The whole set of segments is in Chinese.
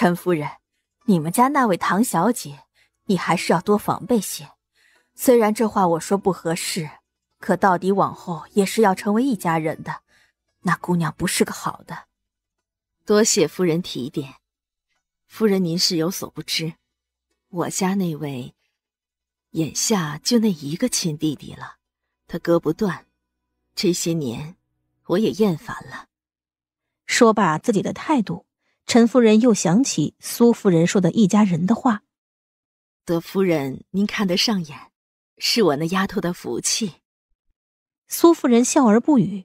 陈夫人，你们家那位唐小姐，你还是要多防备些。虽然这话我说不合适，可到底往后也是要成为一家人的。那姑娘不是个好的。多谢夫人提点。夫人，您是有所不知，我家那位眼下就那一个亲弟弟了，他割不断。这些年，我也厌烦了。说罢，自己的态度。陈夫人又想起苏夫人说的一家人的话：“德夫人，您看得上眼，是我那丫头的福气。”苏夫人笑而不语。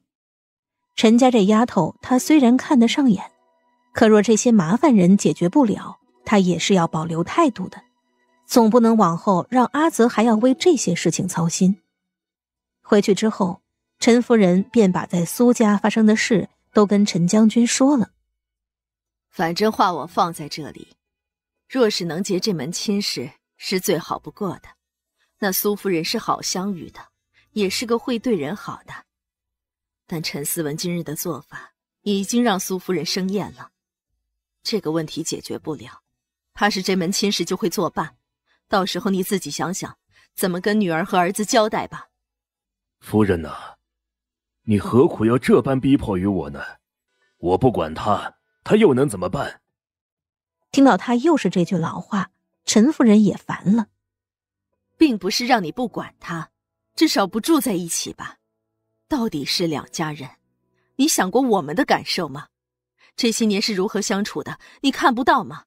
陈家这丫头，她虽然看得上眼，可若这些麻烦人解决不了，她也是要保留态度的。总不能往后让阿泽还要为这些事情操心。回去之后，陈夫人便把在苏家发生的事都跟陈将军说了。反正话我放在这里，若是能结这门亲事，是最好不过的。那苏夫人是好相与的，也是个会对人好的。但陈思文今日的做法，已经让苏夫人生厌了。这个问题解决不了，怕是这门亲事就会作罢。到时候你自己想想，怎么跟女儿和儿子交代吧。夫人啊，你何苦要这般逼迫于我呢？我不管他。他又能怎么办？听到他又是这句老话，陈夫人也烦了，并不是让你不管他，至少不住在一起吧？到底是两家人，你想过我们的感受吗？这些年是如何相处的？你看不到吗？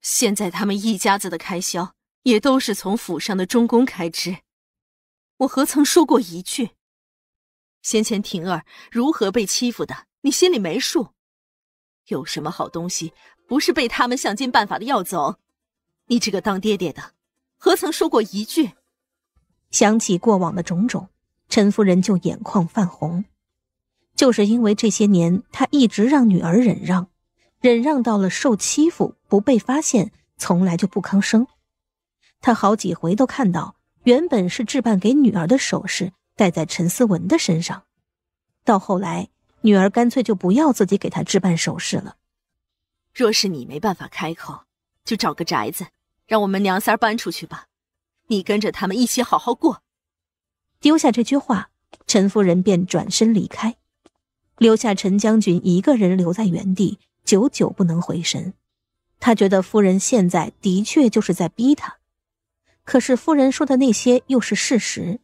现在他们一家子的开销也都是从府上的中公开支，我何曾说过一句？先前婷儿如何被欺负的，你心里没数？有什么好东西不是被他们想尽办法的要走？你这个当爹爹的，何曾说过一句？想起过往的种种，陈夫人就眼眶泛红。就是因为这些年，她一直让女儿忍让，忍让到了受欺负不被发现，从来就不吭声。她好几回都看到，原本是置办给女儿的首饰，戴在陈思文的身上，到后来。女儿干脆就不要自己给她置办首饰了。若是你没办法开口，就找个宅子，让我们娘仨搬出去吧。你跟着他们一起好好过。丢下这句话，陈夫人便转身离开，留下陈将军一个人留在原地，久久不能回神。他觉得夫人现在的确就是在逼他，可是夫人说的那些又是事实。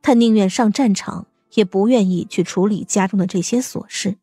他宁愿上战场。也不愿意去处理家中的这些琐事。